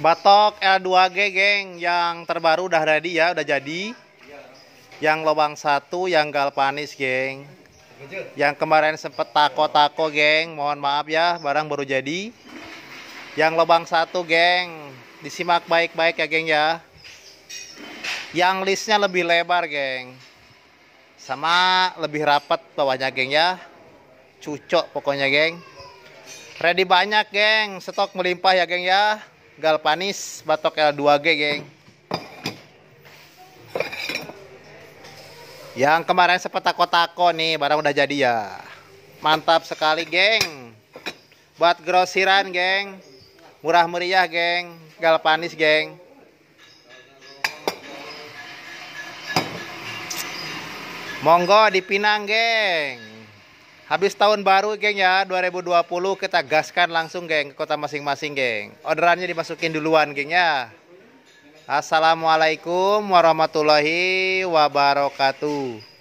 Batok L2G geng yang terbaru udah ready ya udah jadi yang lubang satu yang galvanis geng yang kemarin sempet tako-tako geng mohon maaf ya barang baru jadi yang lubang satu geng disimak baik-baik ya geng ya yang listnya lebih lebar geng sama lebih rapat bawahnya geng ya cucok pokoknya geng ready banyak geng stok melimpah ya geng ya Galpanis batok L2G geng yang kemarin sempat tako-tako nih barang udah jadi ya mantap sekali geng buat grosiran geng murah meriah geng Galpanis, geng monggo dipinang geng Habis tahun baru geng ya 2020 kita gaskan langsung geng ke kota masing-masing geng. Orderannya dimasukin duluan geng ya. Assalamualaikum warahmatullahi wabarakatuh.